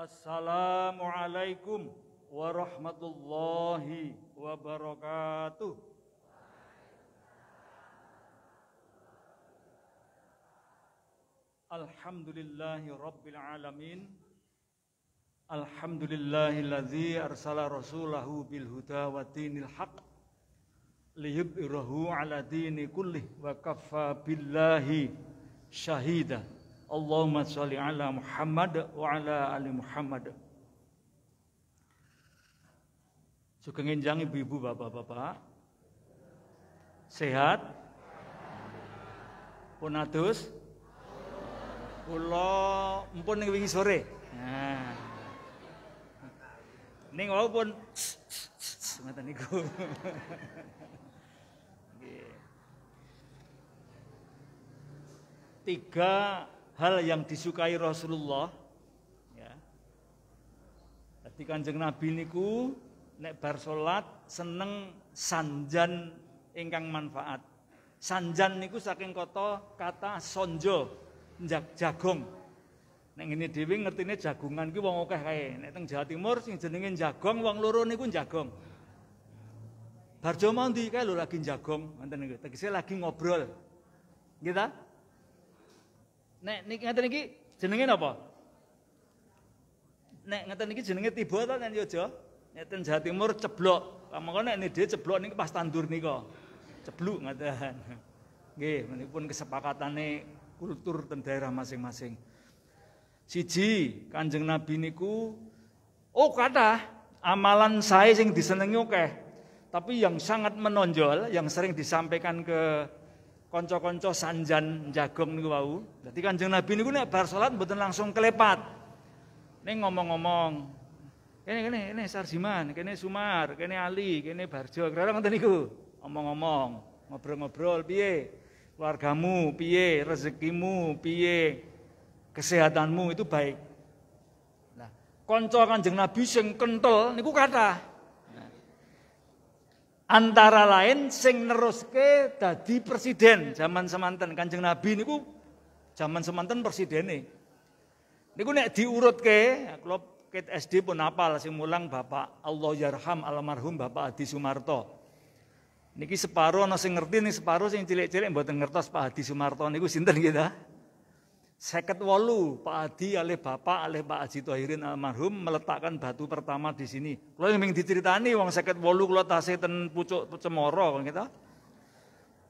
Assalamualaikum warahmatullahi wabarakatuh. Alhamdulillahi rabbil alamin. Alhamdulillahillazi arsala rasulahu bil huda wa dinil haq liyubirahu ala dini kullih wa kaffa billahi syahida. Allahumma salli ala Muhammad wa ala ali Muhammad. Sugeng enjang ibu-ibu, bapak-bapak. Sehat? Pun atus? Kula empun ning wingi sore. Nah. Ning walaupun semata niku. Tiga hal yang disukai Rasulullah ya. Jadi Kanjeng Nabi niku nek bar salat seneng sanjan ingkang manfaat. Sanjan niku saking kota kata sonjo njak jagung Nek ngene dhewe ngertine jagungan gue wong akeh kae. Nek teng Jawa Timur sing jenenge jagong wong loro niku jagong. Barjo mau ndi kae lho lagi jagong, ngoten niku. Tegese lagi ngobrol. gitu. Nek niki ngaten niki jenenge napa? Nek ngaten niki jenenge tiba ta Nen Yojo? Ngeten Jawa Timur ceblok. Ah, Mongko nek niki ceblok niki pas tandur nika. Cebluk ngaten. Nggih, menipun kesepakatane kultur ten daerah masing-masing. Siji, Kanjeng Nabi niku oh kata amalan saya sing disenengi akeh. Tapi yang sangat menonjol, yang sering disampaikan ke Konco-konco sanjan jagong niku wau. Dadi Kanjeng Nabi niku nek bar salat mboten langsung kelepat. Ning ngomong-ngomong. Kene kene kene Sarjiman, kene Sumar, kene Ali, kene Barjo. Kira-kira ngoten niku. ngomong-ngomong, ngobrol-ngobrol piye? Keluargamu piye? Rezekimu piye? Kesehatanmu itu baik. Nah, konco Kanjeng Nabi sing kental niku kathah. Antara lain sing neruske dadi presiden zaman semanten Kanjeng Nabi niku zaman semantan presiden nih presidene. Niku nek ke klub ket SD pun hafal sing mulang Bapak Allah yarham almarhum Bapak Adi Sumarto. Niki separuh ana sing ngerti nih separuh sing cilik-cilik mboten ngertos Pak Hadi Sumarto niku sinten gitu Seket wolu, Pak Adi oleh Bapak oleh Pak Haji Tohirin almarhum meletakkan batu pertama di sini. Kalau yang ingin diceritani wong seket wolu kalau tasih ten pucuk cemoro kita. Gitu.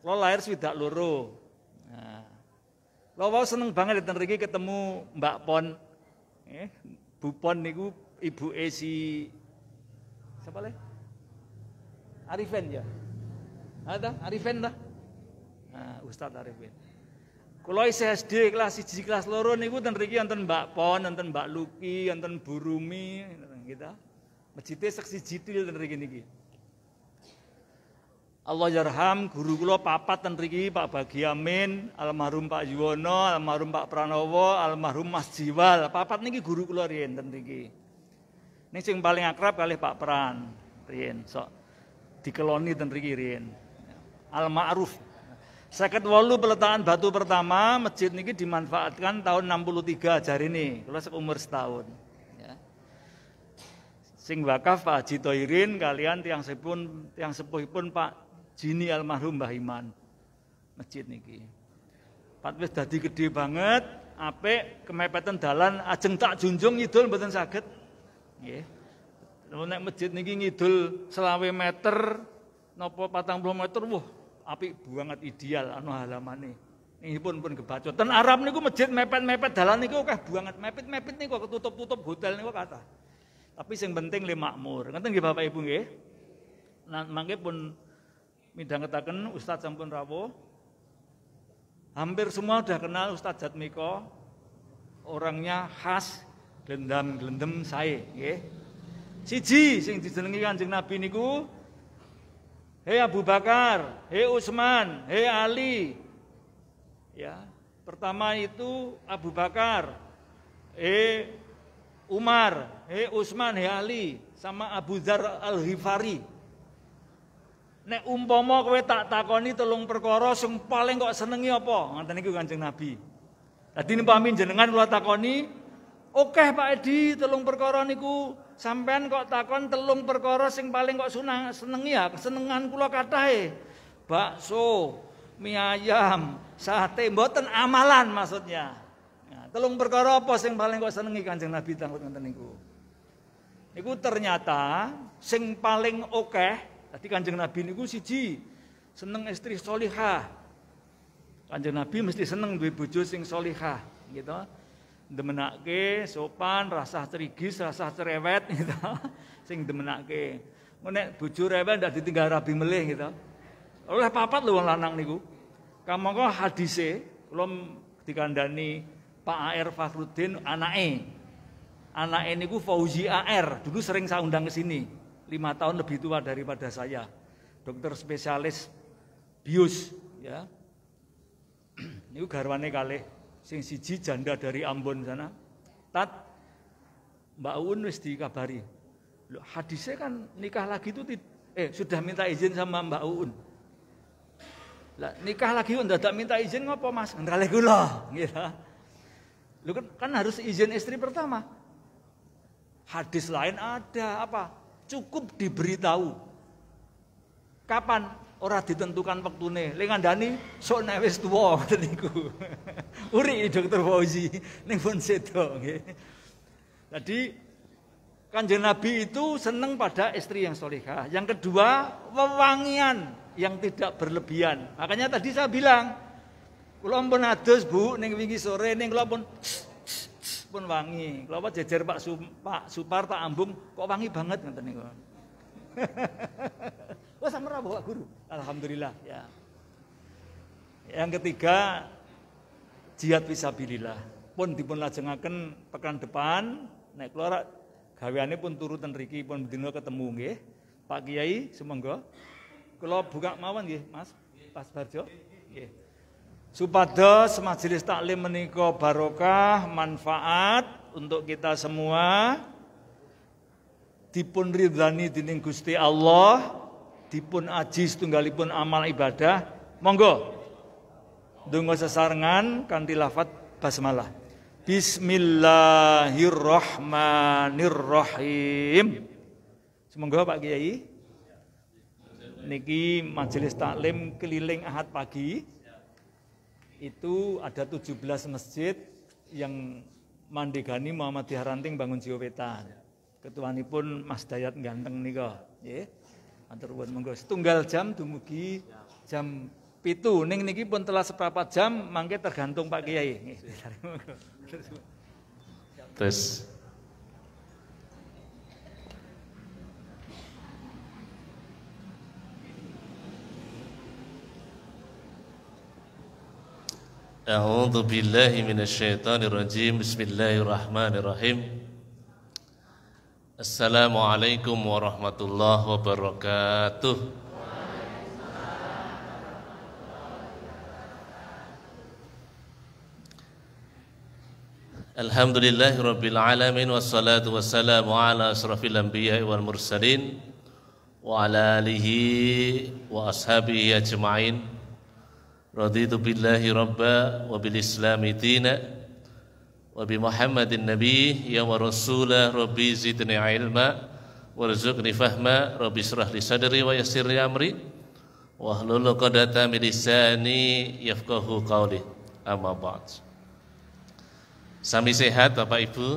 Kalau lahir sudah luru. Nah. Kalau seneng banget di tenriki ketemu Mbak Pon. Eh, Bu Pon niku ibu Esi. siapa leh? Arifin ya. Ada Arifin dah. Nah, Ustadz Arifin. Kalau isih SD kelas 1 kelas 2 niku ten riki wonten Mbak Pon, wonten Mbak Luki, wonten Bu Rumi gitu. sek seksi jitil ten riki niki. Allah yarham guru kula papat ten riki Pak Amin, almarhum Pak Yuwono, almarhum Pak Pranowo, almarhum Mas Jiwal. Papat niki guru kula riyen ten riki. Ning sing paling akrab kali Pak Pran riyen sok dikeloni ten riki riyen. Al Ma'ruf Sakit walu peletakan batu pertama masjid niki dimanfaatkan tahun 63 jari ini, kalau seumur setahun. Ya. Sing wakaf Pak Haji Toirin, kalian tiang sepun, tiang sepuh pun Pak Jini almarhum Mbah Iman, masjid niki. Pak wis dadi gede banget, apik kemepetan dalan ajeng tak junjung ngidul mboten saged. Nggih. Nek masjid niki ngidul selawe meter nopo napa 40 meter, wah tapi banget ideal anu halaman nih Ini pun pun kebaca. Ten Arab niku masjid mepet-mepet dalan niku kah banget mepet-mepet nih niku ketutup-tutup hotel nih niku kata. Tapi sing penting le makmur. Ngeten nggih Bapak Ibu nih Nah, mangke pun midhangetaken ustadz sampun rawuh. Hampir semua sudah kenal ustadz Jatmiko. Orangnya khas glendam gelendem saya nggih. Siji sing dijenengi Kanjeng Nabi niku Hei Abu Bakar, hei Utsman, hei Ali. Ya, pertama itu Abu Bakar, hei Umar, hei Utsman, hei Ali, sama Abu Dzar Al-Ghifari. Nek umpama kowe tak takoni telung perkara sing paling kok senengi apa? Ngoten niku Kanjeng Nabi. Tadi nimpami jenengan kula takoni, "Oke Pak Edi, telung perkara niku sampean kok takon telung perkara sing paling kok sunang senengi ya kesenengan kula katahe bakso mie ayam sate mboten amalan maksudnya nah, telung perkara apa sing paling kok senengi kanjeng nabi tanggut ngeten niku niku ternyata sing paling oke tadi kanjeng nabi niku siji seneng istri solihah kanjeng nabi mesti seneng duwe bojo sing solihah gitu demenake sopan, rasa cerigis, rasa cerewet gitu. Sing demenake. menek bujur rewet ndak ditinggal rabi melih gitu. Oleh papat lho lanang niku. kok hadise ketika dikandani Pak AR Fakhruddin anake. Anake niku Fauzi AR, dulu sering saya undang ke sini. lima tahun lebih tua daripada saya. Dokter spesialis bius ya. Niku garwane kali sing siji janda dari Ambon sana. Tat Mbak Uun wis dikabari. Loh, hadisnya kan nikah lagi itu eh sudah minta izin sama Mbak Uun. Lah nikah lagi kok dadak minta izin ngopo Mas? Ngrale kula, Lu kan, kan harus izin istri pertama. Hadis lain ada apa? Cukup diberitahu. Kapan? ora ditentukan wektune. Lek ngandani sok nek wis tuwa ngoten niku. Uri Dokter Fauzi ning pun sedo nggih. Jadi Kanjeng Nabi itu seneng pada istri yang solehah. Yang kedua, wewangian yang tidak berlebihan. Makanya tadi saya bilang, kalau pun adus Bu neng wingi sore neng kula pun pun wangi. Kula jejer Pak Supartha Pak Supar tak ambung kok wangi banget ngoten Wah sama bawa guru. Alhamdulillah ya. Yang ketiga jihad visabilillah pun dipun lajengaken pekan depan naik keluar gaweane pun turutan riki pun dino ketemu nggih. Pak Kiai semangga kula buka mawon nggih Mas Pas Barjo nggih. Supados majelis taklim menika barokah manfaat untuk kita semua dipun ridhani dening Gusti Allah dipun aji setunggalipun amal ibadah monggo dungo sesarengan kanti lafat basmalah Bismillahirrahmanirrahim Semoga Pak Kiai niki majelis taklim keliling Ahad pagi itu ada 17 masjid yang mandegani Muhammad Diharanting bangun Jiweta. Ketuanipun Mas Dayat Ganteng kok. Yeah. Matur nuwun monggo setunggal jam dumugi jam pitu ning niki pun telah seprapat jam mangke tergantung Pak Kiai. Terus أعوذ بالله من الشيطان الرجيم بسم الله الرحمن الرحيم Assalamualaikum warahmatullahi wabarakatuh. Alhamdulillahirabbil alamin wassalatu wassalamu ala asrafil anbiya'i wal mursalin wa ala alihi wa ashabihi ajmain. Raditu billahi rabba wa وبمحمد النبي يا رسول ربي زدني علما warzuqni fahma rabbi israh li sadri wa yassir li amri wahlul qadata min lisani yafqahu qawli amma ba'd sehat Bapak Ibu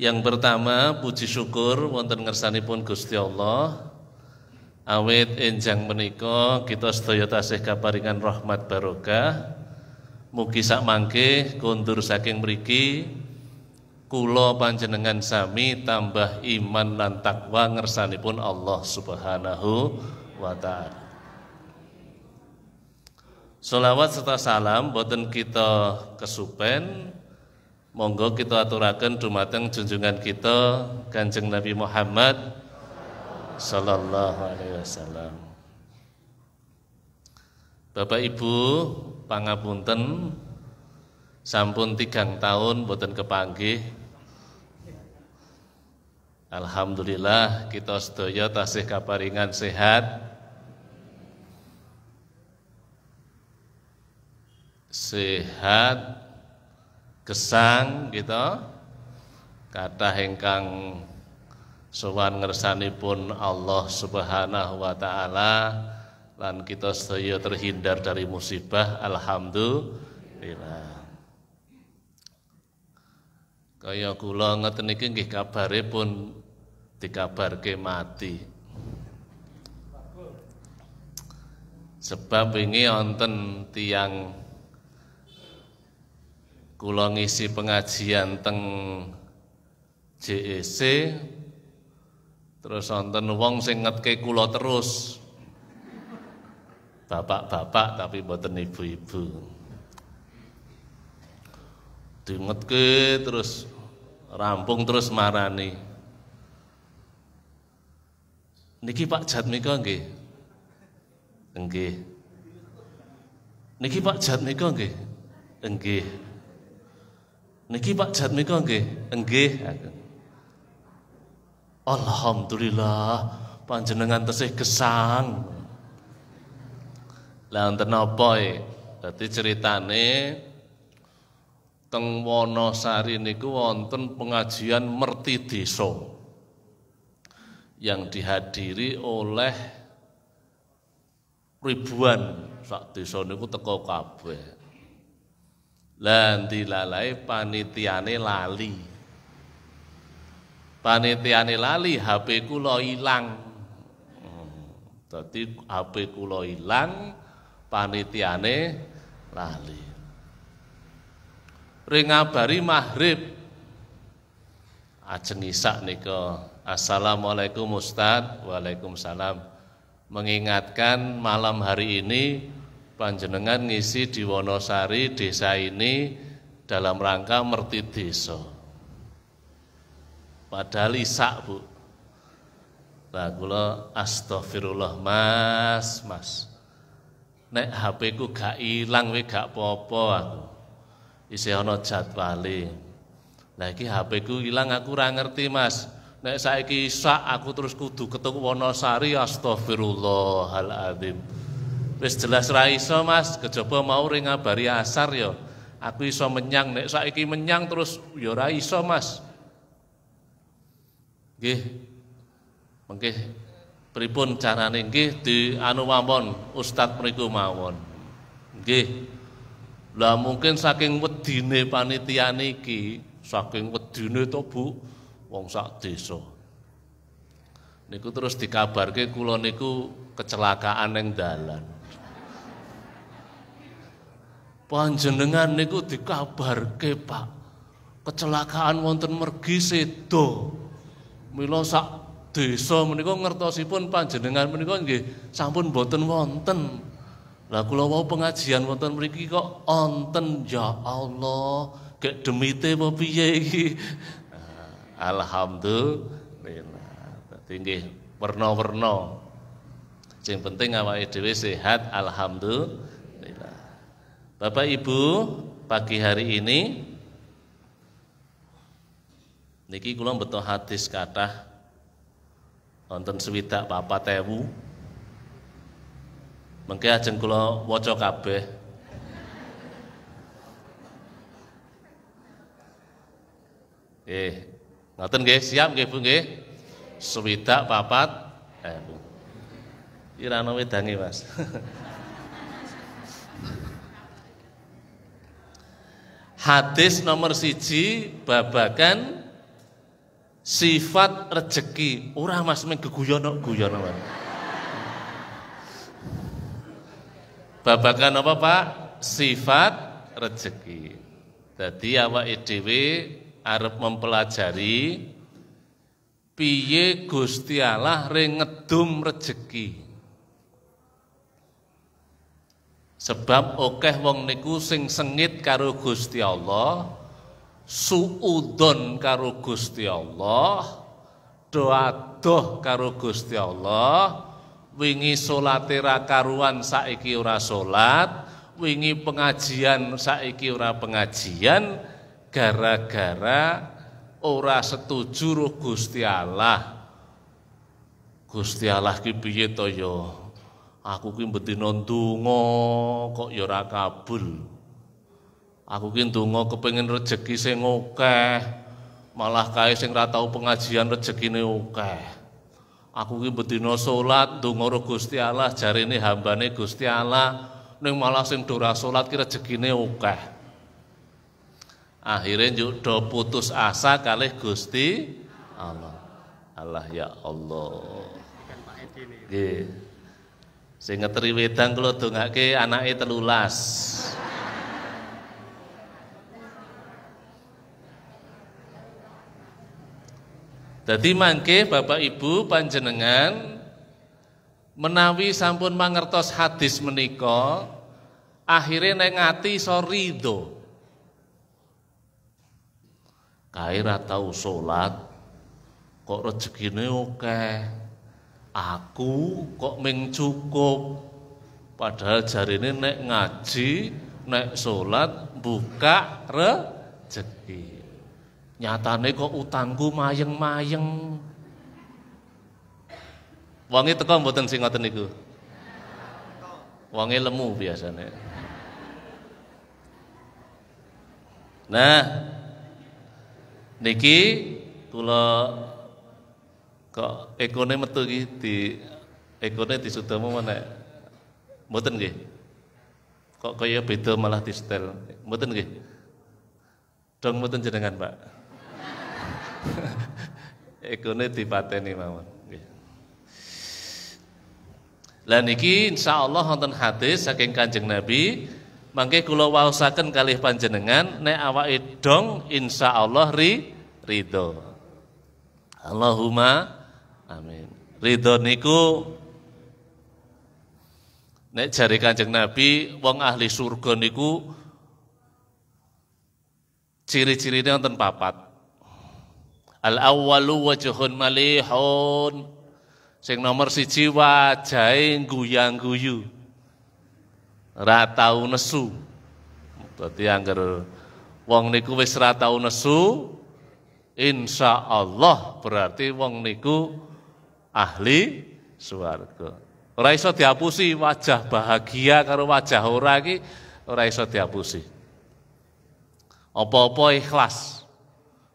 Yang pertama puji syukur wonten pun Gusti Allah awet enjang menika kita sedaya sekaparingan rahmat baroka. Mugi sak mangke kondur saking mriki kulo panjenengan sami tambah iman lan takwa pun Allah Subhanahu wa taala. Solawat serta salam boten kita kesupen Monggo kita aturakan dumateng junjungan kita Kanjeng Nabi Muhammad Sallallahu alaihi wasallam Bapak Ibu pangapunten sampun tigang tahun boten kepanggih Alhamdulillah kita sedaya tasih kaparingan sehat sehat kesang gitu kata hengkang sowan pun Allah Subhanahu wa taala lan kita sedaya terhindar dari musibah alhamdulillah kaya kula ngeten iki nggih kabare pun dikabarke mati sebab wingi wonten tiang kula ngisi pengajian teng JEC terus wonten wong sing ngetke kula terus bapak-bapak tapi boten ibu-ibu diingetke terus rampung terus marani niki Pak Jatmiko nggih nggih niki Pak Jatmiko nggih nggih niki Pak Jatmiko nggih nggih Alhamdulillah panjenengan tesih gesang lah wonten napa e? Dadi ceritane teng Wonosari niku wonten pengajian merti desa yang dihadiri oleh ribuan sak desa niku teko kabeh. Lan dilalai e? panitiane lali. Panitiane lali HP kula ilang. Hmm, dadi HP kula ilang, panitiane lali. Ring ngabari maghrib. Ajeng isak nika. Assalamualaikum Ustaz. Waalaikumsalam. Mengingatkan malam hari ini panjenengan ngisi di Wonosari desa ini dalam rangka merti desa. Padahal isak, Bu. Lah kula astagfirullah Mas, Mas nek HP ku gak ilang we gak popo aku. Isih ana jadwale. HP ku ilang aku ora ngerti, Mas. Nek saiki isak aku terus kudu ketuk Wonosari astagfirullahalazim. Wis jelas ra iso, Mas. Kejaba mau ring ngabari asar yo. Ya. Aku iso menyang nek saiki menyang terus yo ya ora iso, Mas. Nggih. Mengke pripun carane nggih anu mawon ustaz mriku mawon nggih lah mungkin saking wedine panitia niki saking wedine to Bu wong sak desa niku terus dikabarke kula niku kecelakaan yang dalan panjenengan niku dikabarke Pak kecelakaan wonten mergi sedo mila sak desa menika ngertosipun panjenengan menika nggih sampun boten wonten. Lah kula wau pengajian wonten mriki kok onten ya Allah, gek demite apa piye iki? Nah, alhamdulillah. Dadi nggih werna-werna. Sing penting awake dhewe sehat alhamdulillah. Bapak Ibu, pagi hari ini niki kula betul hadis kathah wonten swidak papa tewu mengke ajeng kula waca kabeh eh ngoten nggih siap nggih Bu nggih swidak papat eh Bu ra ono wedange Mas Hadis nomor siji babakan sifat rezeki, ora mas ming geguyono guyono mas babakan apa pak sifat rezeki. jadi awak edw arep mempelajari piye Gusti Allah rengedum rezeki. sebab okeh wong niku sing sengit karo Gusti Allah suudon karo Gusti Allah doadoh karo Gusti Allah wingi salate ra karuan saiki ora salat wingi pengajian saiki ora pengajian gara-gara ora setuju ro Gusti Allah Gusti Allah ki piye to yo ya? aku ki mbetino ndonga kok ya ora kabul Aku ki ndonga kepengin rejeki sing akeh. Malah kae sing ra tau pengajian rejekine akeh. Aku ki bedina salat ndonga Gusti Allah jarine hambane Gusti Allah ning malah sing ora salat ki rejekine akeh. Akhire njuk do putus asa kalih Gusti Allah. Allah ya Allah. Nggih. Sing ngeteri wedang kula dongake anake 13. Jadi mangke Bapak Ibu panjenengan menawi sampun mangertos hadis menika akhirnya nengati ati iso rido. Kae kok rezekinya oke Aku kok mencukup cukup. Padahal ini nek ngaji, nek salat buka rezeki. Nyatane kok utangku mayeng-mayeng. Wangi teko mboten sing ngoten niku. Wangi lemu biasanya. Nah, niki kula kok ekone metu iki di ekone disudamo meneh. Mboten nggih. Kok kaya beda malah di setel. Mboten nggih. Dong mboten jenengan, Pak ekone dipateni mawon. Lah niki insyaallah wonten hadis saking Kanjeng Nabi mangke kula waosaken kalih panjenengan nek awak dong insyaallah ri ridho. Allahumma amin. Ridho niku nek jari Kanjeng Nabi wong ahli surga niku ciri cirinya wonten papat. Al awalu wajhun malihun. Sing nomor siji wajahe guyang guyu. Ratau nesu, nesu. yang anggar wong niku wis ratau nesu, insya Allah berarti wong niku ahli swarga. Raiso iso dihapusi wajah bahagia karo wajah ora iki ora iso dihapusi. Apa-apa ikhlas.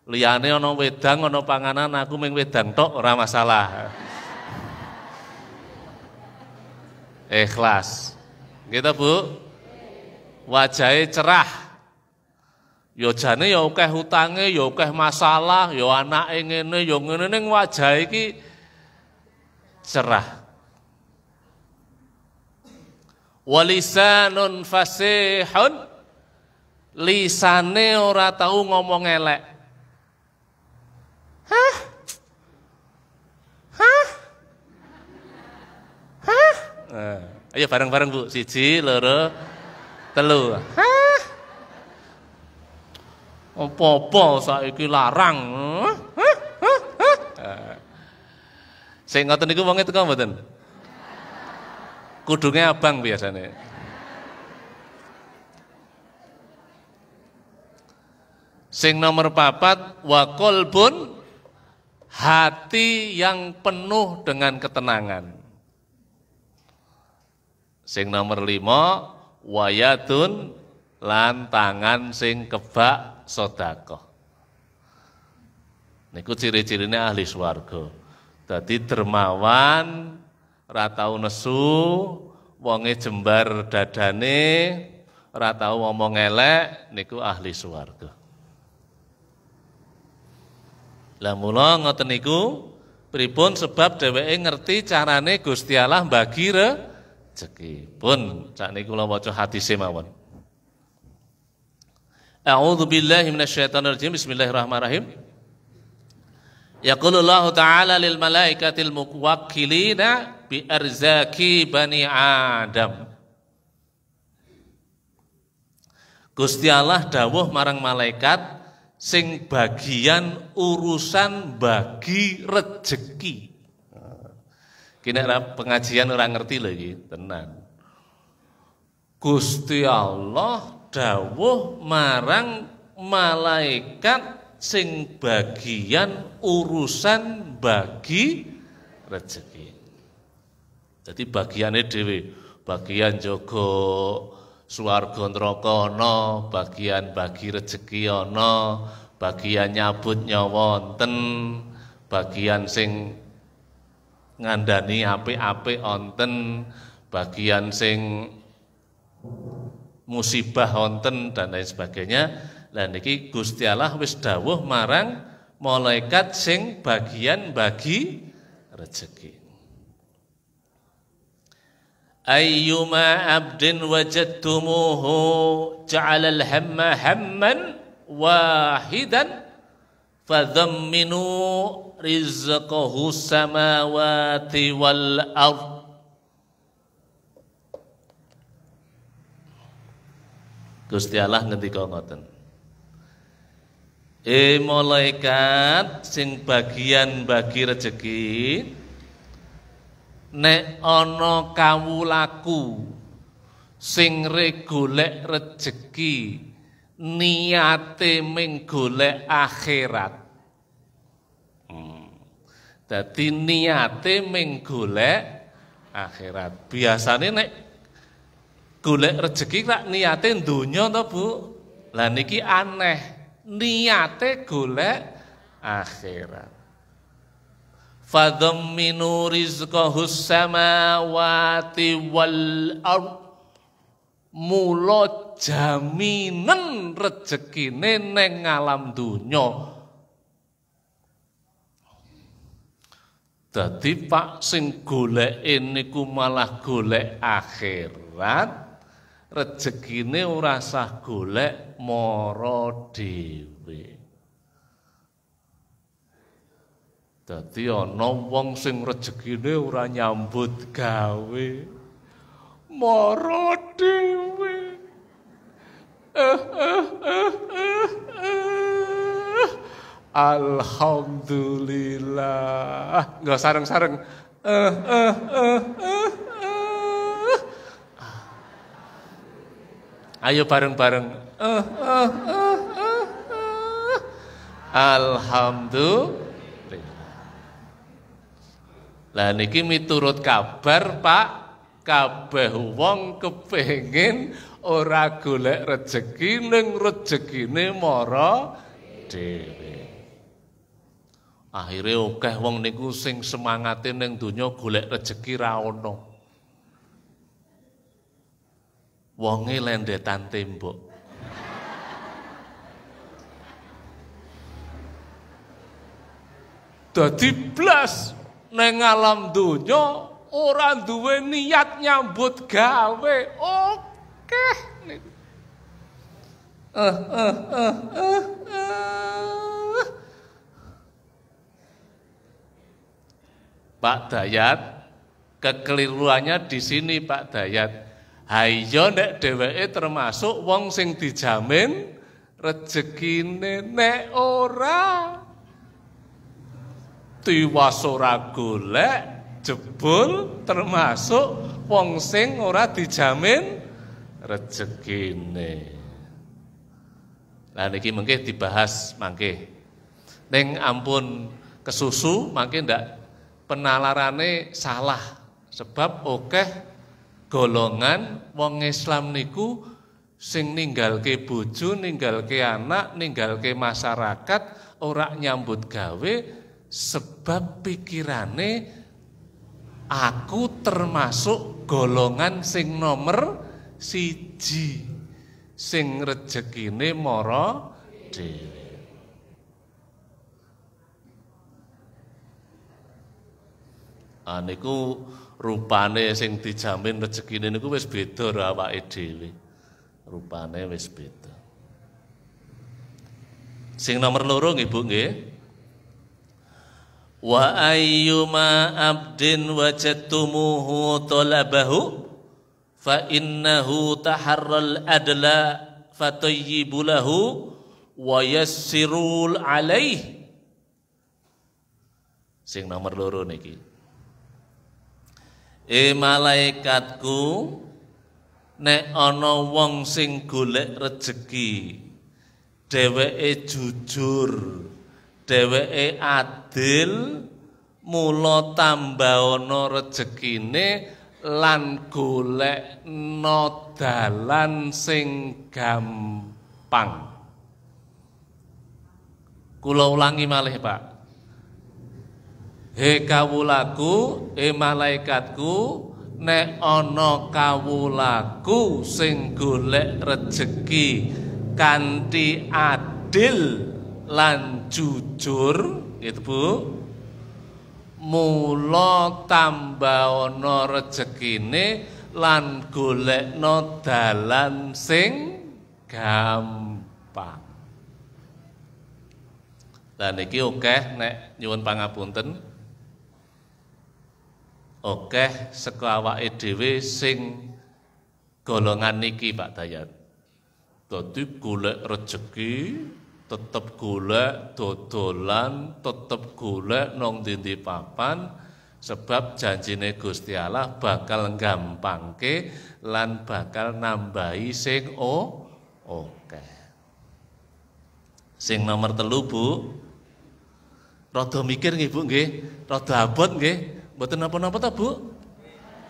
Liyane ana wedang ana panganan aku ming wedang tok ora masalah. Ikhlas. kita Bu. Wajahe cerah. Ya jane ya akeh utange, ya akeh masalah, ya anake ngene, ya ngene ning wajah iki cerah. Walisanun fasihun lisane ora tau ngomong elek. Hah? Hah? Hah? Eh, ayo iya, bareng-bareng Bu. Siji, loro, telu. Hah? Apa-apa saiki larang. Eh? Hah? Hah? Hah? Eh, sing ngoten niku wonge teko mboten? Kudunge abang biasanya. Sing nomor papat wa pun hati yang penuh dengan ketenangan. Sing nomor lima, wayatun lan tangan sing kebak sodako. Niku ciri-cirinya ahli swargo. Jadi dermawan, ratau nesu, wonge jembar dadane, ratau ngomong elek, niku ahli swargo. Lah mula ngoten niku pripun sebab dheweke ngerti carane Gusti Allah bagi rezeki. Pun niku kula waca hadise mawon. A'udzu billahi minasyaitonir rajim. Bismillahirrahmanirrahim. Allah ta'ala lil malaikatil muwakkilina bi arzaki bani Adam. Gusti Allah dawuh marang malaikat sing bagian urusan bagi rejeki. Kena pengajian orang ngerti lagi, tenang. Gusti Allah dawuh marang malaikat sing bagian urusan bagi rejeki. Jadi bagiannya dewi, bagian Joko swarga neraka ana, bagian bagi rezeki ana, bagian nyabut nyawa wonten, bagian sing ngandani apik-apik wonten, bagian sing musibah wonten dan lain sebagainya. Lah niki Gusti Allah wis dawuh marang malaikat sing bagian bagi rezeki ayyuma abdin wajadtumuhu ja'ala al-hamma hamman wahidan fadhamminu rizqahu samawati wal ardh Gusti Allah kau ngoten. E malaikat sing bagian bagi rezeki nek ana kawulaku sing golek rejeki niate ming golek akhirat hmm. dadi niate ming golek akhirat biasane nek golek rejeki tak niate donya to Bu lah niki aneh niate golek akhirat fadhamminu rizqahus samawati wal ard mula jaminen rejekine ning alam donya Dadi Pak sing ini ku malah golek akhirat rezeki ora sah golek mara dhewe Dadi ana wong sing rejekine ora nyambut gawe. Mara dhewe. Alhamdulillah. Enggak sareng-sareng. Ayo bareng-bareng. Alhamdulillah. Lah niki miturut kabar Pak kabeh wong kepengin ora golek rejeki ning rejekine mara dhewe. Akhire akeh wong niku sing semangate ning donya golek rejeki ra ono. Wonge lendetan tembok. Dadi blas Neng alam dunia orang duwe niat nyambut gawe. Oke. Eh, eh eh eh eh. Pak Dayat, kekeliruannya di sini Pak Dayat. Hayo nek dwe termasuk wong sing dijamin rezekine nek ora tiwas ora golek jebul termasuk wong sing ora dijamin rezekine. Nah niki mengke dibahas mangke. Neng ampun kesusu mangke ndak penalarane salah sebab oke golongan wong Islam niku sing ninggalke bojo, ninggalke anak, ninggalke masyarakat ora nyambut gawe sebab pikirane aku termasuk golongan sing nomor siji sing rejekine moro dhewe aniku ah, rupane sing dijamin rezekine niku wis beda karo awake Rupane wis beda. Sing nomor loro ibu Bu nggih wa ayyuma abdin wajadtumuhu talabahu fa innahu taharral adla fatayyibu lahu wa yassirul alaih sing nomor loro niki e malaikatku nek ana wong sing golek rejeki dheweke jujur dheweke adil adil mula tambah ana rejekine lan golekno dalan sing gampang. Kula ulangi malih, Pak. He kawulaku, he malaikatku, nek ana kawulaku sing golek rejeki kanthi adil lan jujur, gitu Bu mula tambah rezeki rejekine lan golekno dalan sing gampang. lan niki oke nek nyuwun pangapunten. oke saka awake dhewe sing golongan niki Pak Dayat. Dadi golek rejeki tetep golek dodolan, tetep golek nong dindi papan sebab janjine Gusti Allah bakal gampangke lan bakal nambahi sing o oke. Sing nomor telu Bu. Rada mikir nggih Bu nggih, rada abot nggih. Mboten napa-napa ta Bu?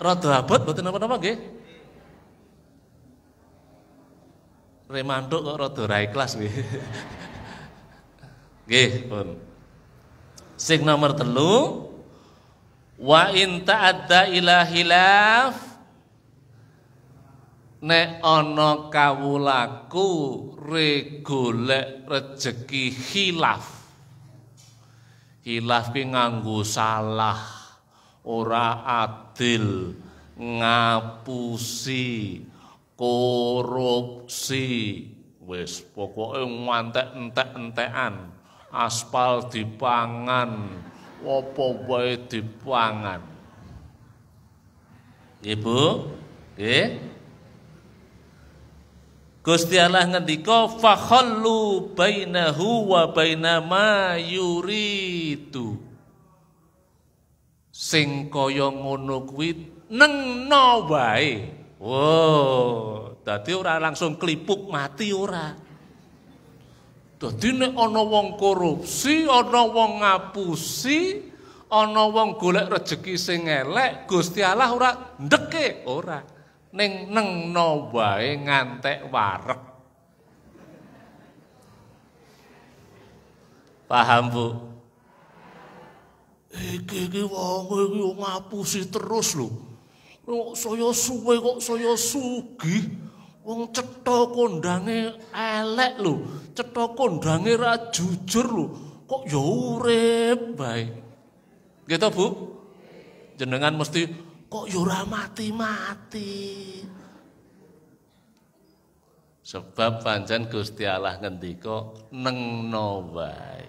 Rada abot mboten napa-napa nggih? Remantuk kok rada ra ikhlas nggih. Nggih, pun. Sing nomor telu wa in ta'adda ila hilaf nek ana kawulaku re rejeki hilaf, hilaf ki nganggo salah, ora adil, ngapusi, korupsi. Wis pokoke ngantek entek-entekan aspal dipangan, apa wae dipangan. Ibu, nggih. Gusti Allah ngendika fakhallu bainahu wa bainama itu Sing kaya ngono neng nengno wae. Wow, tadi ora langsung klipuk mati ora. Dadi nek ana wong korupsi, ana wong ngapusi, ana wong golek rejeki sing elek, Gusti Allah ora ndeke, ora. Ning nengno wae ngantek warek. Paham, Bu? Iki iki wong ngapusi terus lho. Kok saya suwe kok saya sugih. Wong cetha kondange elek lho, cetha kondange ra jujur lho. Kok ya urip bae. Gitu, Bu? Jenengan mesti kok ya ora mati-mati. Sebab panjen Gusti Allah ngendika nengno bae.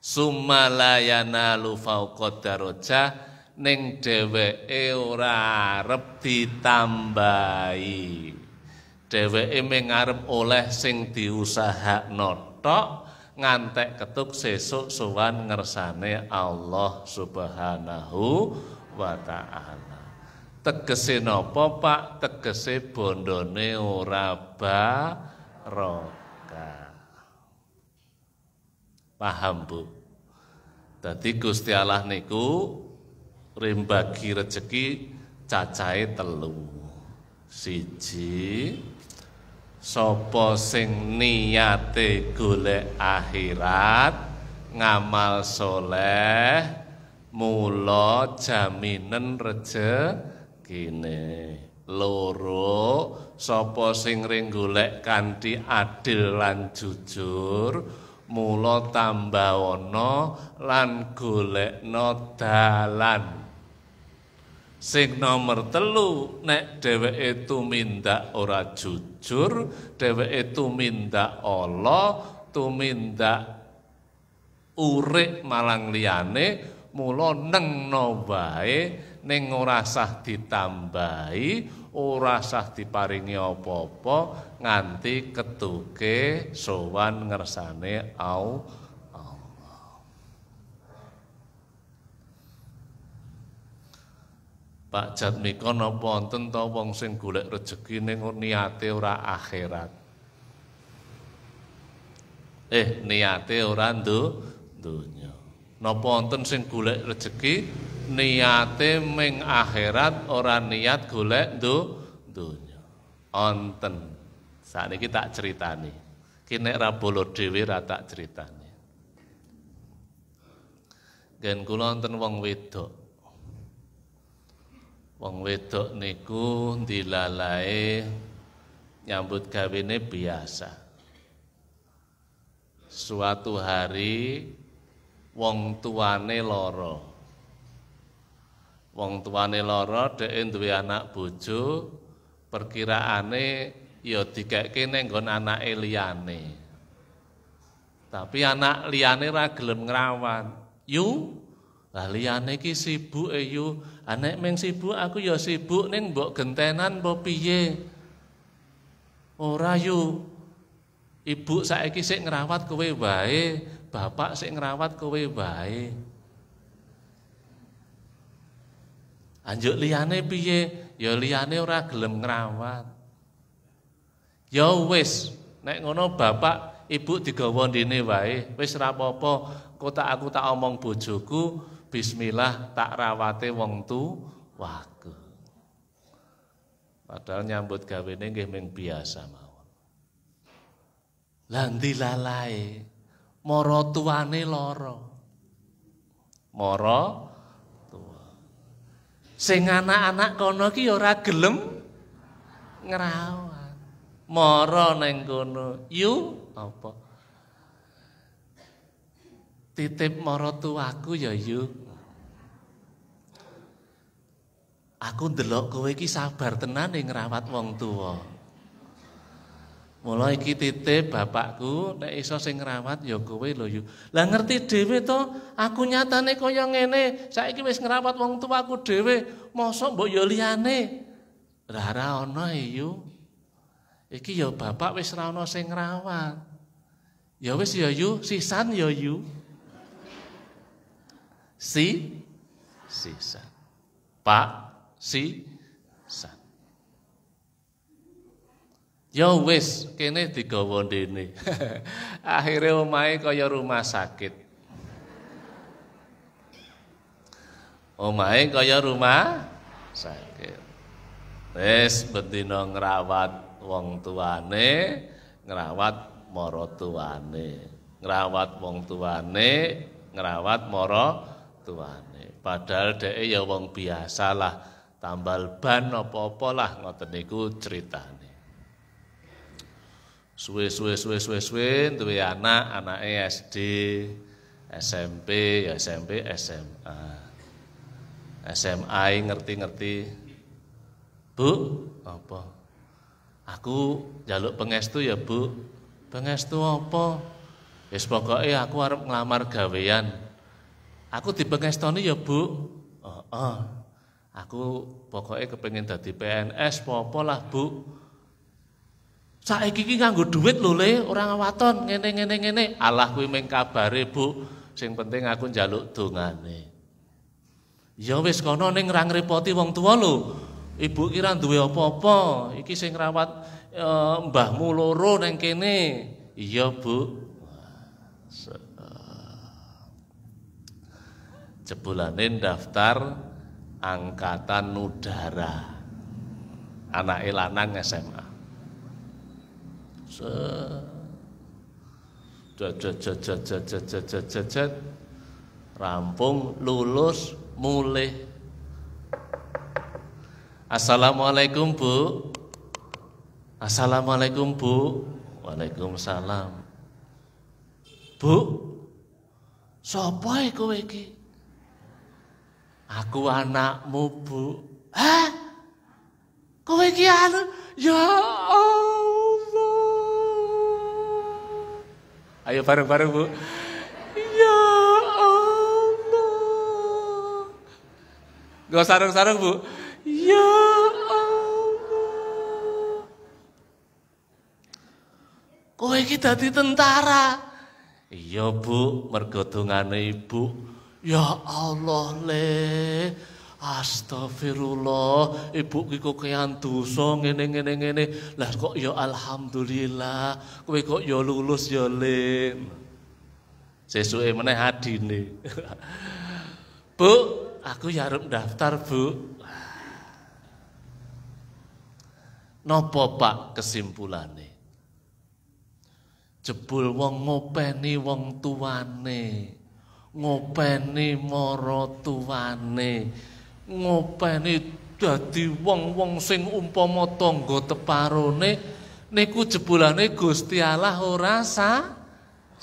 Sumalayana lu fauqad darajah Neng dheweke ora arep ditambahi. Dheweke mung arep oleh sing diusahakno notok ngantek ketuk sesuk sowan ngersane Allah Subhanahu wa taala. Tegese napa Pak? Tegese bondone ora baroka. Paham Bu? Dadi Gusti Allah niku rembagi rezeki cacai telu. Siji sopo sing niyate golek akhirat ngamal soleh jaminan jaminen rejekine. Loro sopo sing ring golek kanti adil lan jujur mulo tambah lan golekno dalan. Sing nomor telu nek itu minta ora jujur, itu minta Allah, minta urik malang liyane, mulo neng wae ning ora sah ditambahi, ora sah diparingi apa-apa nganti ketuke sowan ngersane Allah. Pak Jatmiko nopo wonten ta wong sing golek rejeki ning niate ora akhirat. Eh niate ora ndu donya. nopo wonten sing golek rejeki niate ming akhirat ora niat golek ndu donya. Onten. saat tak critani. Ki nek ra bolo dhewe ra tak critani. Gen kula wonten wong wedok Wong wedok niku dilalai nyambut gawene biasa. Suatu hari wong tuane loro. Wong tuane loro dhek duwe anak bojo, perkiraane ya tiga ning nggon anake liyane. Tapi anak liyane ra gelem ngrawat. Yu lah liyane iki sibuk e eh, yu. Anek meng sibuk aku ya sibuk ning mbok gentenan apa piye? Ora yu. Ibu saiki sik ngrawat kowe wae, bapak sik ngrawat kowe wae. Anjuk liyane piye? Ya liyane ora gelem ngrawat. Ya wis, nek ngono bapak ibu digawa dini wae, wis ra apa-apa, kota aku tak omong bojoku bismillah tak rawate wong tu waku. Padahal nyambut gawe ini nggih biasa mawon. Lanti lalai, moro tuane loro. Moro tua. Sing anak-anak kono ki ora gelem ngerawat, moro neng kono. Yu apa? Titip moro tuaku ya yuk. Aku ndelok kowe iki sabar tenan ning ngrawat wong tuwa. Mulai iki titip bapakku nek iso sing ngrawat ya kowe lho yu. Lah ngerti dhewe to, aku nyatane kaya ngene, saiki wis ngrawat wong tuaku dhewe, mosok mbok ya liyane. Lah ora ana yu. Iki ya bapak wis ora ana sing ngrawat. Ya wis ya yu, sisan ya yu. Si sisan. Pak si san. Ya wis, kene digawa dene. Akhire omahe kaya rumah sakit. Omahe kaya rumah sakit. Wis bendina ngrawat wong tuane, ngrawat moro tuane. Ngrawat wong tuane, ngrawat moro tuane. Padahal dheke ya wong biasalah tambal ban apa-apa lah ngoten niku critane. Suwe suwe suwe suwe suwe duwe anak, anake SD, SMP, ya SMP, SMA. SMA ngerti-ngerti. Bu, apa? Aku jaluk pengestu ya, Bu. Pengestu apa? Wis pokoke aku arep nglamar gawean. Aku dipengestoni ya, Bu. Oh, oh. Aku pokoknya kepengen jadi PNS popo lah bu. Saiki iki nganggu duit lho le, orang awaton, ngene-ngene ngene. Allah kuwi mengkabari bu, sing penting aku njaluk dongane. Ya wis kono ning rang ngrepoti wong tua lho. Ibu kira duwe apa-apa, iki sing ngrawat e, mbahmu loro ning kene. Iya, Bu. Eh. Jebulane daftar Angkatan Udara. Anak lanang SMA. Se rampung lulus mulih Assalamualaikum Bu Assalamualaikum Bu Waalaikumsalam Bu Aku anakmu, Bu. Hah? Kowe iki anu? Ya Allah. Ayo bareng-bareng, Bu. Ya Allah. Gak sarung-sarung, Bu. Ya Allah. Kowe iki dadi tentara. Iya, Bu, mergo dongane Ibu. Ya Allah le. Astagfirullah, ibu ki kian kean dosa ngene ngene ngene. Lah kok ya alhamdulillah, kowe kok ya lulus ya le. mana meneh nih bu, aku ya arep daftar, Bu. Nopo Pak kesimpulannya? Jebul wong ngopeni wong tuane ngopeni mara tuwane ngopeni dadi wong-wong sing umpama tangga teparone niku jebulane Gusti Allah ora sare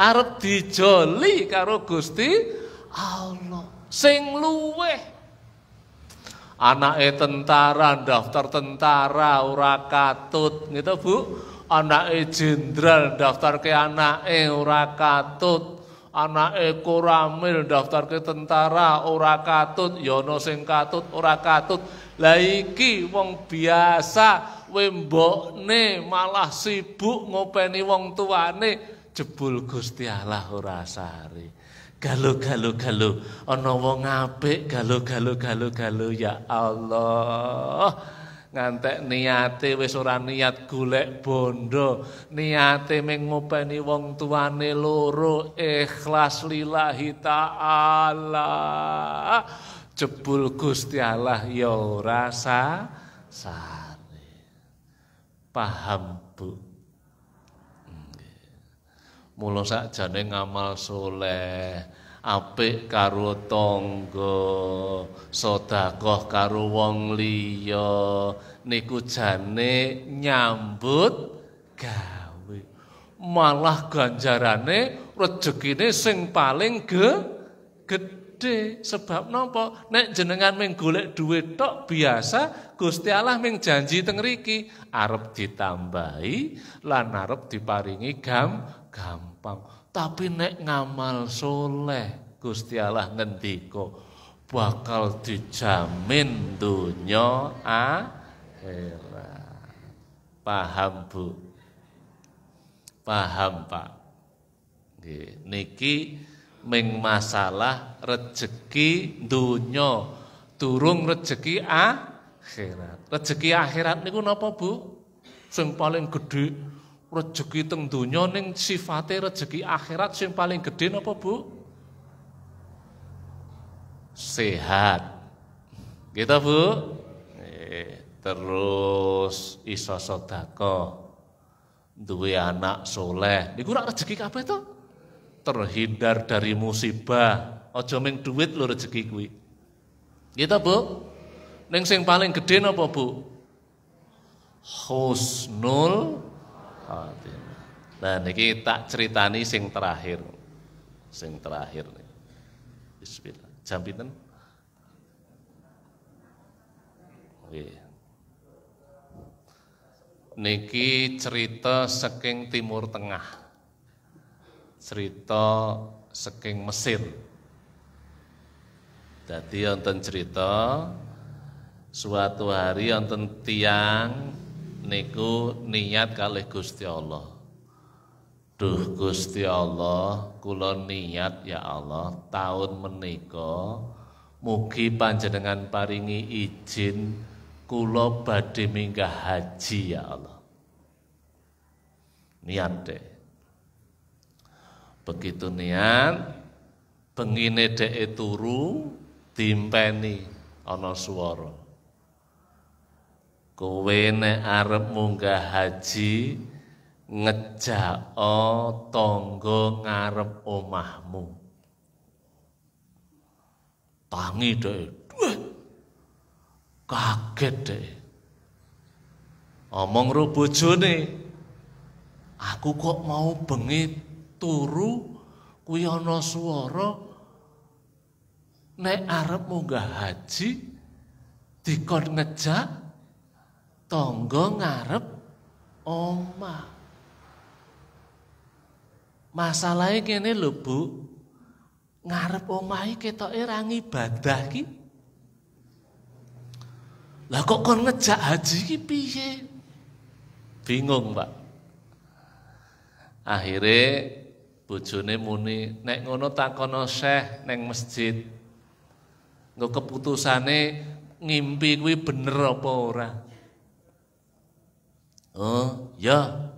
arep dijoli karo Gusti Allah sing luweh anake tentara daftar tentara ora katut gitu Bu anake jenderal daftarke anake ora katut anake kuramil daftarke tentara ora katut Yono ya sing katut ora katut la iki wong biasa wembokne malah sibuk ngopeni wong tuane jebul Gusti Allah ora sari galo-galo galo ana wong apik galo-galo galo-galo ya Allah ngantek niate wis ora niat golek bondo niate ming ngopeni wong tuane loro ikhlas lillahi taala jebul Gusti Allah ya rasa sare paham Bu mula sakjane ngamal soleh apik karo tangga sedekah karo wong liya niku jane nyambut gawe malah ganjarane rejekine sing paling ge gede sebab nopo nek jenengan ming golek dhuwit tok biasa Gusti Allah ming janji teng riki arep ditambahi lan arep diparingi gam gampang tapi nek ngamal soleh Gusti Allah ngendiko bakal dijamin dunya akhirat. Paham Bu? Paham Pak? Niki ming masalah dunia, dunya, durung akhirat. Rezeki akhirat niku napa Bu? Sing paling gedhe rejeki teng donya ning sifate rejeki akhirat sing paling gedhe napa Bu? Sehat. Kita Bu? Eh, terus iso sedekah. Duwe anak soleh. Niku rak rejeki kabeh to? Terhindar dari musibah. Aja ming duit lho rejeki kuwi. Kita Bu? Ning sing paling gede napa Bu? Husnul khawatina. Nah niki tak ceritani sing terakhir. Sing terakhir nih. Bismillah. Jam pinten? Niki cerita seking Timur Tengah. Cerita seking Mesir. Jadi wonten cerita suatu hari wonten tiang niku niat kalih Gusti Allah. Duh Gusti Allah, kula niat ya Allah tahun menika mugi panjenengan paringi izin kula badhe minggah haji ya Allah. Niat deh. Begitu niat bengine itu e turu dimpeni ono swara kowe nek arep munggah haji ngejao tonggo ngarep omahmu tangi dhek kaget deh, omong ro bojone aku kok mau bengi turu kuwi ana swara nek arep munggah haji dikon ngejak tonggo ngarep oma. Masalahnya kene lho, Bu. Ngarep omai ketoke ra ngibadah ki. Lah kok kon ngejak haji ki piye? Bingung, Pak. Akhirnya bojone muni, nek ngono takono Syekh neng masjid. Nggo keputusane ngimpi kuwi bener apa ora? Oh, ya.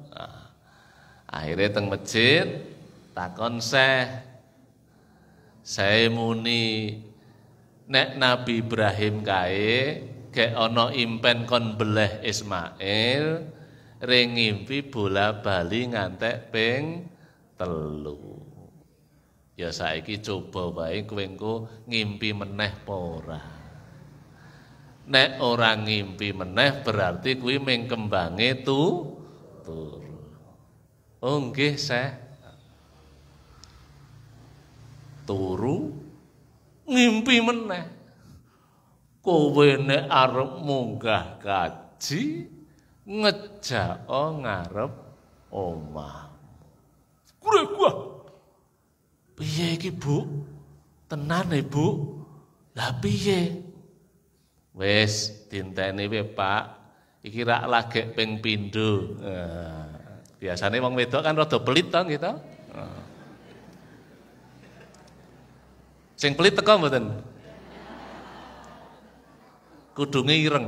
akhirnya teng masjid takon seh. Saya muni nek Nabi Ibrahim kae ke ono impen kon beleh Ismail ring ngimpi bola bali ngantek ping telu. Ya saiki coba wae kowe ngimpi meneh apa ora. Nek orang ngimpi meneh berarti kuwi ming tu turu. Oh nggih, Turu ngimpi meneh. Kowe nek arep munggah kaji oh ngarep omah. kura gua. Piye iki, Bu? Tenan, Bu? Lah piye? Wes dinteni we Pak, iki rak pengpindu. ping pindho. Biasane wong wedok kan rada pelit to gitu. Sing pelit teko mboten? Kudunge ireng.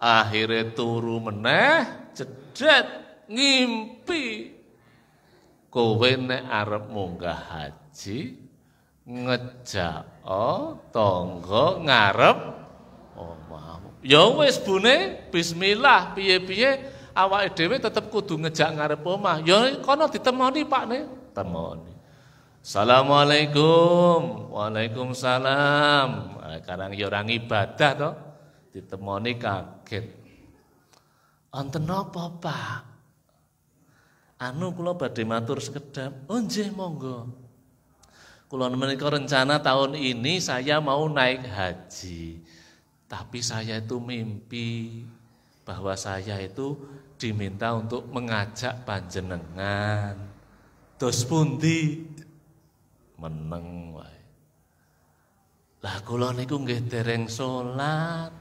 Akhirnya turu meneh, jedet, ngimpi. Kowe nek arep munggah haji, ngejao oh, tonggo ngarep omahmu. Ya wis bune bismillah piye-piye awake dhewe tetep kudu ngejak ngarep omah. Ya kono ditemoni pak ne temoni. Assalamualaikum. Waalaikumsalam. Ah, karang ya orang ibadah to. Ditemoni kaget. Onten napa, Pak? Anu kula badhe matur sekedap. Oh, monggo. Kulon menikah rencana tahun ini saya mau naik haji. Tapi saya itu mimpi bahwa saya itu diminta untuk mengajak panjenengan. Dos pundi meneng wae. Lah kula niku nggih dereng salat.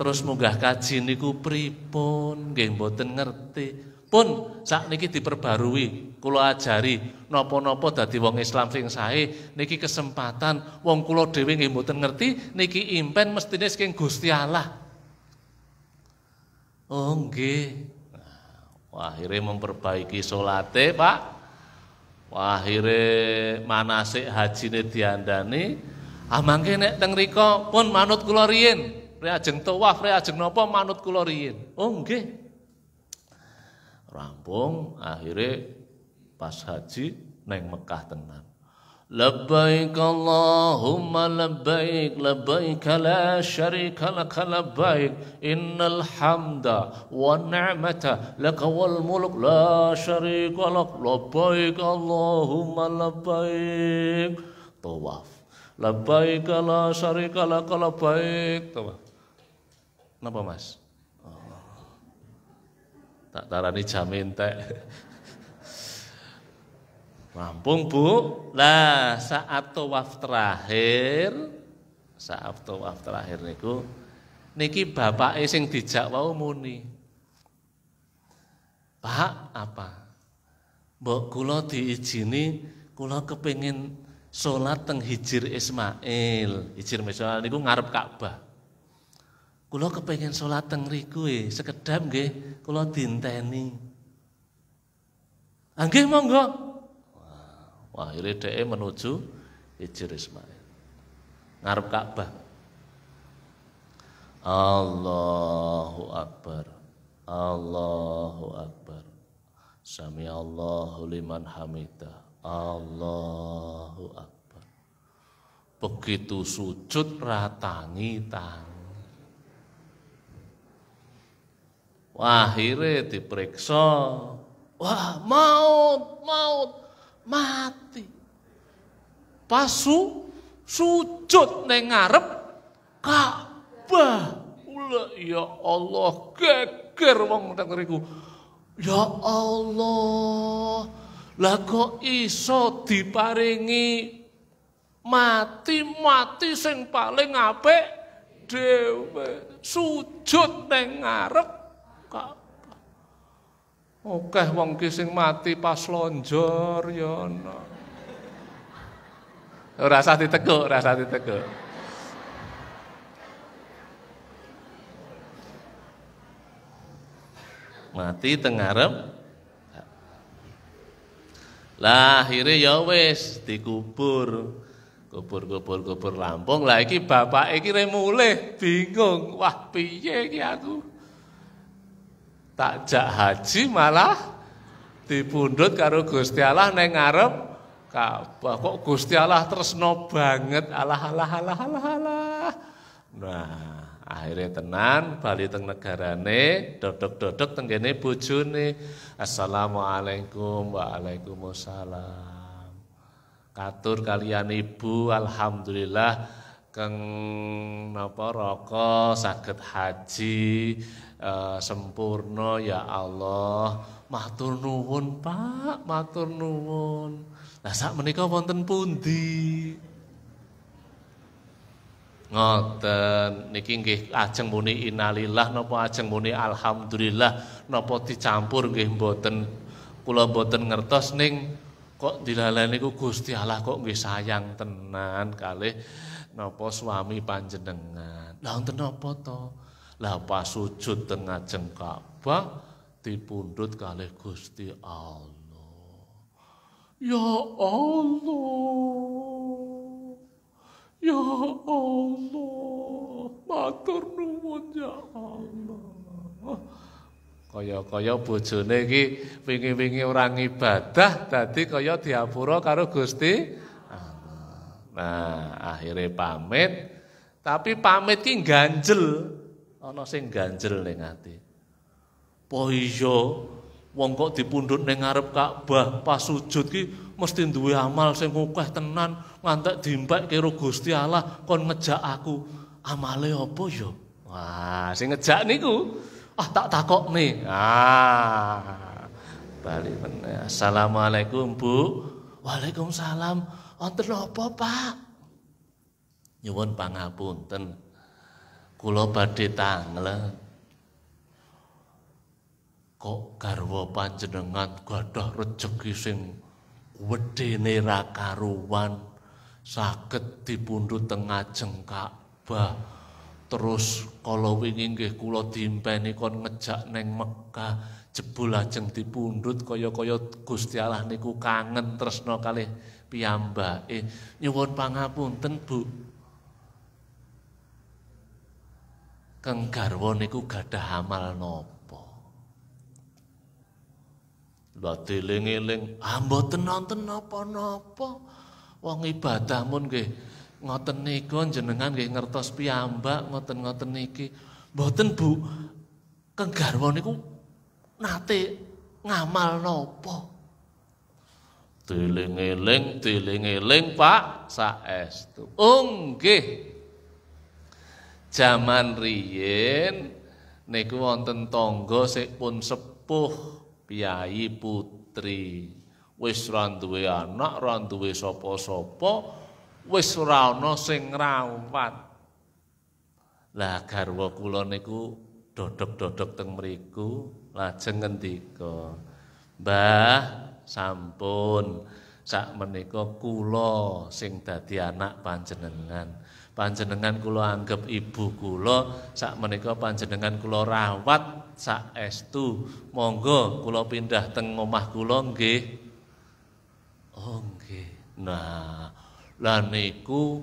Terus munggah kaji niku pripun nggih mboten ngerti. Pun sakniki diperbarui Kula ajari napa-napa dadi wong Islam sing sae niki kesempatan wong kula dhewe nggih mboten ngerti niki impen mestine saking Gusti Allah. Oh nggih. Wahire nah, memperbaiki salate, Pak. Wahire manasik hajine diandani. Amangke ah, nek teng rika pun manut kula riyin. Re ajeng tawaf, re ajeng napa manut kula riyin. Oh nggih. Rampung akhirnya pas haji neng Mekah tenan Labbaik Allahumma labbaik labbaik la syarika lak labbaik innal hamda wa ni'mata lak wal mulk la syarika lak labbaik Allahumma labbaik tawaf labbaik la syarika lak labbaik tawaf Napa mas? Oh. Tak tarani jamin teh Rampung Bu. Lah saat tawaf terakhir saat tawaf terakhir niku niki bapak sing dijak wau muni. Pak apa? Mbok kula diijini kula kepingin sholat teng Hijir Ismail. Hijir Ismail niku ngarep Ka'bah. Kula kepingin sholat teng riku e, sekedap gih, kula dinteni. Anggih ah, monggo. Wah, dm menuju Hijir Ismail. Ngarep Ka'bah. Allahu Akbar. Allahu Akbar. Sami Allahu liman hamidah. Allahu Akbar. Begitu sujud ratangi tangi. Wah, akhirnya diperiksa. Wah, maut, maut. mati. Pasu sujud neng ngarep Ka'bah. ya Allah, geger wong dengeriku. Ya Allah. Lah kok iso diparingi mati-mati sing paling apik dhewe sujud neng ngarep Ka'bah. Oke, wong ki sing mati pas lonjor ya ana. Ora usah ditekuk, ora usah ditekuk. Mati teng ngarep. akhirnya ya wis dikubur. Kubur-kubur kubur Lampung. Lah iki bapak iki remulih bingung, wah piye iki aku? takjak haji malah dipundut karo Gusti Allah neng ngarep Ka'bah. Kok Gusti Allah tresno banget alah alah alah alah alah. Nah, akhirnya tenan bali teng negarane dodok-dodok teng kene bojone. Assalamualaikum waalaikumsalam. Katur kalian ibu alhamdulillah keng napa raka saged haji sempurno eh, sempurna ya Allah matur nuwun Pak matur nuwun lah sak menika wonten pundi Ngoten niki nggih ajeng muni innalillah napa ajeng muni alhamdulillah napa dicampur nggih mboten kula mboten ngertos ning kok dilaleni ku Gusti Allah kok nggih sayang tenan kalih Nopo suami panjenengan? Lah wonten napa to? Lah pas sujud teng ajeng Ka'bah dipundhut kalih Gusti Allah. Ya Allah. Ya Allah. Matur nuwun ya Allah. kaya-kaya bojone iki wingi-wingi ora tadi dadi kaya diapura karo Gusti Nah, akhirnya pamit, tapi pamit ki ganjel. Ana sing ganjel ning ati. Po iya, wong kok dipundhut ning ngarep Ka'bah pas sujud ki mesti duwe amal sing akeh tenan, ngantek diimpek karo Gusti Allah kon ngejak aku. Amale apa ya? Wah, sing ngejak niku ah tak takok nih. Ah. Balik meneh. Assalamualaikum, Bu. Waalaikumsalam. Wonten apa, Pak? Nyuwun pangapunten. Kula badhe tanglet. Kok garwa panjenengan gadah rejeki sing wedene ra karuan saged dipundhut tengah Ka'bah. Terus kala wingi nggih kula diimpeni kon ngejak neng Mekah jebul lajeng dipundhut kaya-kaya Gusti Allah niku kangen tresna kalih piyamba Eh, nyuwun pangapunten, Bu. Keng garwa niku gadah amal nopo Lah deling-eling, ah nonton napa-napa. Wong ibadah mun nggih ngoten niku jenengan nggih ngertos piyambak ngoten-ngoten niki. Mboten, Bu. Keng garwa niku nate ngamal nopo Deling-eling, deling Saes Pak saestu. Unggih. Jaman riyin niku wonten tonggo sik pun sepuh piai putri. Wis ra duwe anak, ra sopo, sapa no wis ora ana sing ngrawat. Lah garwa kula niku dodok-dodok teng mriku lajeng ngendika, "Mbah, sampun sak menika kula sing dadi anak panjenengan panjenengan kula anggap ibu kula sak menika panjenengan kula rawat sak estu monggo kula pindah teng omah kula nggih oh nggih nah lan niku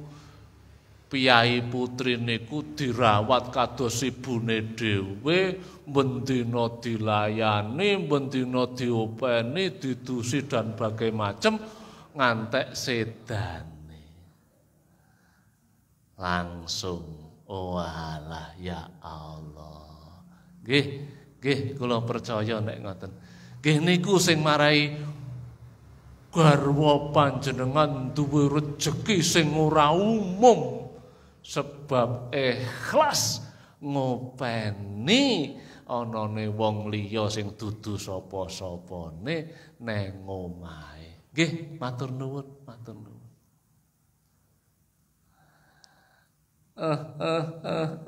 piyahi putri niku dirawat kados ibune dhewe bendina dilayani bendina diopeni didusi dan bagai macem ngantek sedane langsung walah oh ya Allah nggih nggih kula percaya nek ngoten nggih niku sing marai garwa panjenengan duwe rejeki sing ora umum sebab ikhlas ngopeni onone wong liya sing dudu sapa-sapane neng omahe. Nggih, matur nuwun, matur nuwun. Uh, uh,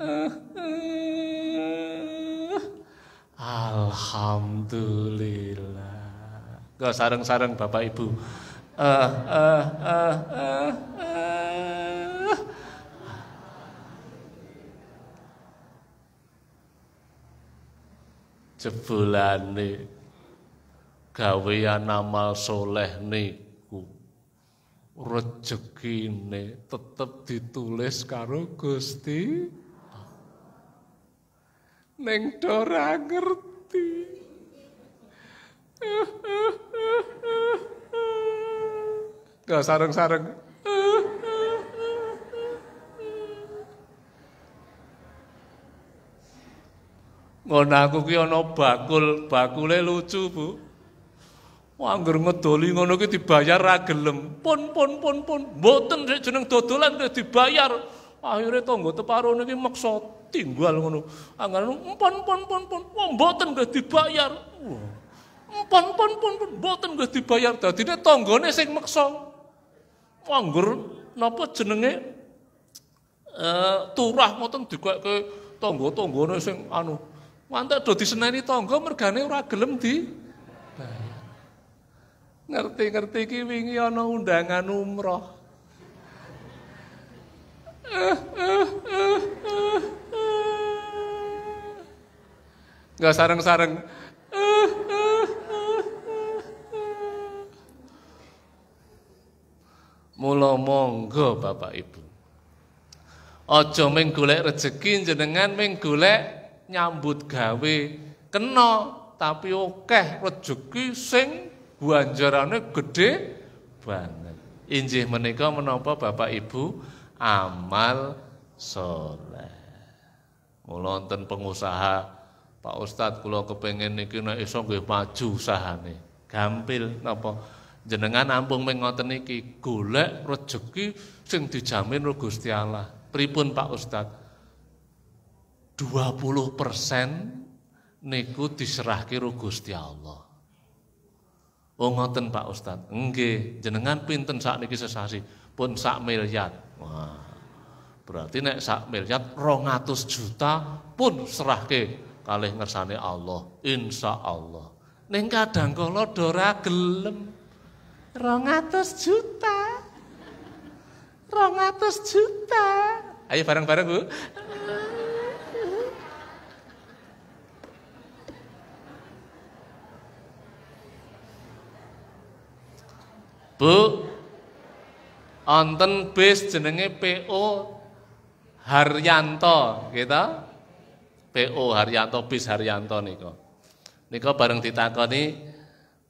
uh, Alhamdulillah. Gak sareng-sareng Bapak Ibu. Eh eh eh eh. eh. jebolane gawean amal soleh niku rejekine tetep ditulis karo Gusti Neng dora ngerti Gak sareng-sareng Ngono aku ki ana bakul, bakule lucu, Bu. Wangger ngedoli ngono ki dibayar ra gelem. Pun pun pun pun, mboten sik jeneng dodolan wis dibayar. Akhire tonggo teparone ki meksa tinggal ngono. Anggar pun pun pun pun, wong mboten nggih dibayar. Pun pun pun pun, mboten nggih dibayar. Dadine tanggane sing meksa. Wangger napa jenenge eh turah ngoten digokke tonggo tanggane sing anu Mantak do diseneni tangga mergane ora gelem di Ngerti-ngerti ki wingi ana undangan umroh. Uh, uh, uh, sarang-sarang. Mula monggo Bapak Ibu. Ojo ming golek rejeki jenengan ming golek nyambut gawe kena tapi okeh rezeki sing banjarane gede banget. Injih menikah menapa Bapak Ibu amal soleh. Mula wonten pengusaha Pak Ustadz kula kepengen niki nek iso nggih maju usahane. Gampil napa jenengan ampung mengoten ngoten niki golek rezeki sing dijamin rugus Gusti Allah. Pripun Pak Ustadz? 20 persen niku diserah kiro Gusti Allah. Oh ngoten Pak Ustad, enggih jenengan pinten saat niki sesasi pun sak miliar. Wah, berarti nek sak miliar rongatus juta pun serah ke kalih ngersane Allah, insya Allah. Neng kadang kalau dora gelem rongatus juta, rongatus juta. Ayo bareng-bareng bu. Bu, onten bis jenenge PO Haryanto, kita PO Haryanto bis Haryanto niko. Niko bareng ditakoni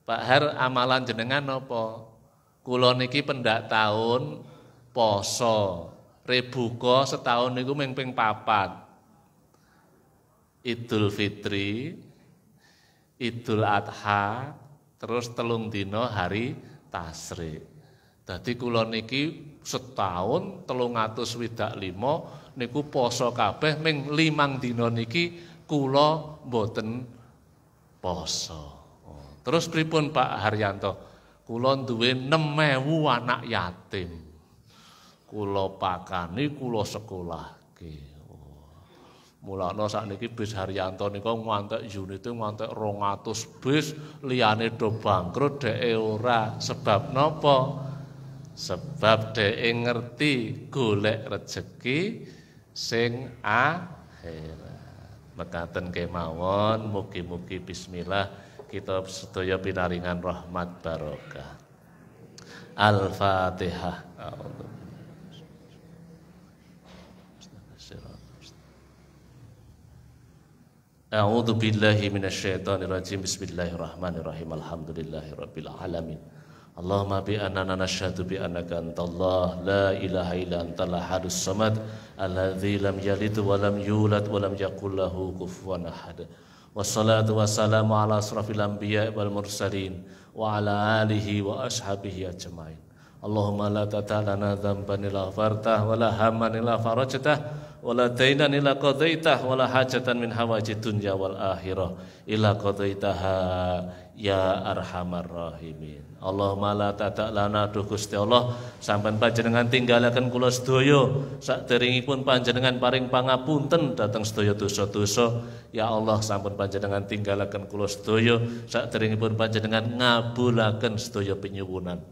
Pak Har amalan jenengan nopo kulo niki pendak tahun poso. Ribuko setahun niku mengping papat. Idul Fitri, Idul Adha, terus telung dino hari tasrik. Dadi kula niki setahun 365 niku poso kabeh ming limang dina niki kula mboten poso. Oh, terus pripun Pak Haryanto? Kula duwe 6000 anak yatim. Kula pakani, kula sekolahke. Mulane sakniki bis Haryanto nika ngantek unite ngantek 200 bis liyane do bangkrut dheke ora. Sebab napa? Sebab dheke ngerti golek rejeki sing akhirat. Mekaten kemawon mugi-mugi bismillah kita sedaya pinaringan rahmat barokah. Al-Fatihah. Allah. أعوذ بالله من الشيطان الرجيم بسم الله الرحمن الرحيم الحمد لله رب العالمين اللهم بأننا نشهد بأنك أنت الله لا إله إلا أنت الأحد الصمد الذي لم يلد ولم يولد ولم يقل له كفوا أحد والصلاة والسلام على أشرف الأنبياء والمرسلين وعلى آله وأصحابه أجمعين اللهم لا تدع لنا ذنبا إلا غفرته ولا هما إلا فرجته wala dainan illa qadaitah wala hajatan min hawajid dunya wal akhirah illa qadaitaha ya arhamar rahimin Allahumma la tadak lana duh Gusti Allah sampean panjenengan tinggalaken kula sedaya saderengipun panjenengan paring pangapunten datang sedaya dosa-dosa ya Allah sampun panjenengan tinggalaken kula sedaya saderengipun panjenengan ngabulaken sedaya penyuwunan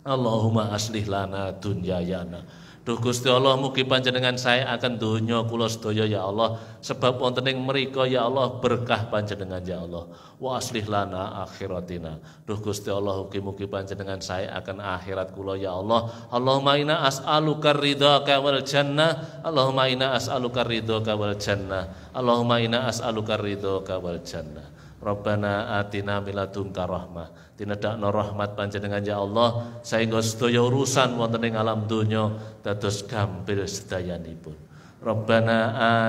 Allahumma aslih lana dunyayana Duh Gusti Allah mugi panjenengan saya akan dunia kula sedaya ya Allah sebab wonten ing mriku ya Allah berkah panjenengan ya Allah wa aslih lana akhiratina Duh Gusti Allah mugi mugi panjenengan saya akan akhirat kula ya Allah Allahumma inna as'aluka ridhaka wal jannah Allahumma inna as'aluka ridhaka wal jannah Allahumma inna as'aluka ridhaka wal jannah Rabbana atina miladunka rahmah. Tinedakno rahmat panjenengan ya Allah Sehingga sedaya urusan wonten ing alam donya dados gampil sedayanipun. Rabbana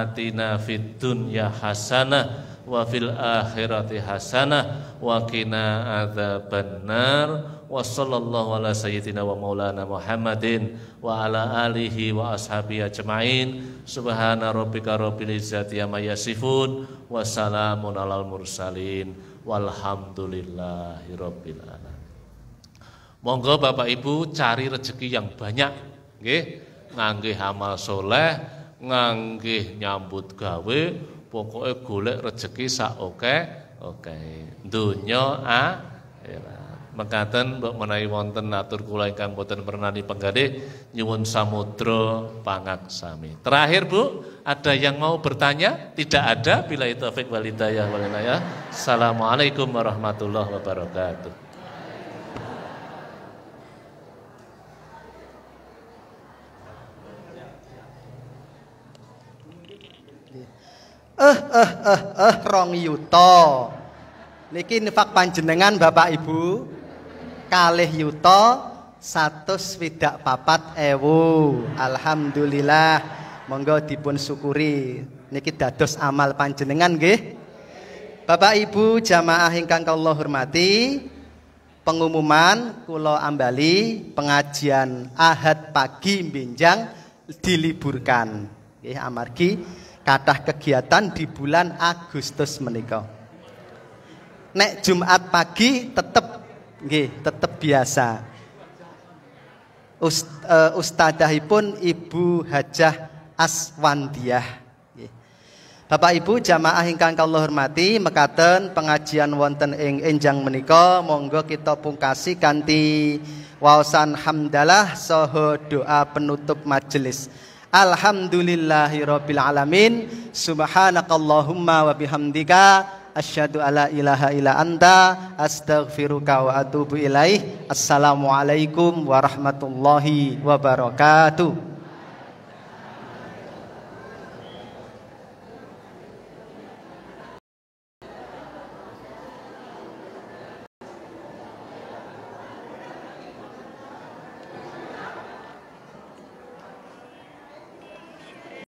atina fid dunya hasanah wa fil akhirati hasanah wa qina benar wa sallallahu ala sayyidina wa maulana Muhammadin wa ala alihi wa ashabi ajma'in subhana rabbika rabbil izzati amma yasifun wassalamun alal mursalin walhamdulillahi rabbil alamin monggo Bapak Ibu cari rezeki yang banyak nggih ngangge amal soleh ngangge nyambut gawe pokoknya golek rezeki sak oke oke okay. dunya akhirat ya. Pengkatan mbok menawi wonten atur kula ingkang boten pernah penggade nyuwun samudra pangaksami. Terakhir Bu, ada yang mau bertanya? Tidak ada. Bila itu afiq walidayah walinaya. Assalamualaikum warahmatullahi wabarakatuh. Eh eh eh eh rong yuto. Niki nifak panjenengan Bapak Ibu kalih yuto satu swidak papat ewu alhamdulillah monggo dipun syukuri niki dados amal panjenengan gih. Bapak Ibu jamaah ingkang Allah hormati pengumuman Kulo ambali pengajian Ahad pagi Binjang diliburkan gih amargi kathah kegiatan di bulan Agustus menikah nek Jumat pagi tetap Nggih, tetep biasa. Ust, uh, eh, ustadahipun Ibu Hajah Aswandiyah. Bapak Ibu jamaah ingkang kula hormati mekaten pengajian wonten ing enjang menika monggo kita pungkasi kanthi waosan hamdalah soho doa penutup majelis. Alhamdulillahirabbil alamin subhanakallahumma wa bihamdika asyhadu alla ilaha illa anta astaghfiruka wa atubu ilaih. Assalamualaikum warahmatullahi wabarakatuh.